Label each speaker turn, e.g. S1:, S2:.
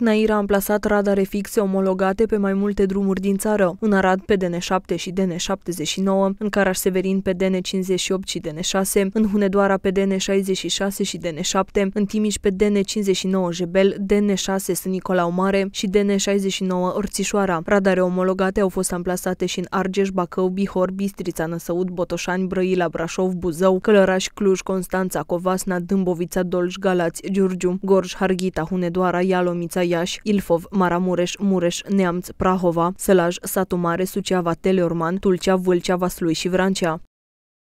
S1: Nair a amplasat radare fixe omologate pe mai multe drumuri din țară, în Arad pe DN7 și DN79, în Caraș Severin pe DN58 și DN6, în Hunedoara pe DN66 și DN7, în Timiș pe DN59 Jebel, DN6 s Nicolau Mare și DN69 Orțișoara. Radare omologate au fost amplasate și în Argeș, Bacău, Bihor, Bistrița, Năsăud, Botoșani, Brăila, Brașov, Buzău, Călăraș, Cluj, Constanța, Covasna, Dâmbovița, Dolj, Galați, Giurgiu, Gorj, Harghita, Hunedoara, Ialomița, Iași, Ilfov, Maramureș, Mureș, Neamț, Prahova, Sălaj, Satu Mare, Suceava, Teleorman, Tulcea, Vâlcea, Vaslui și Vrancea.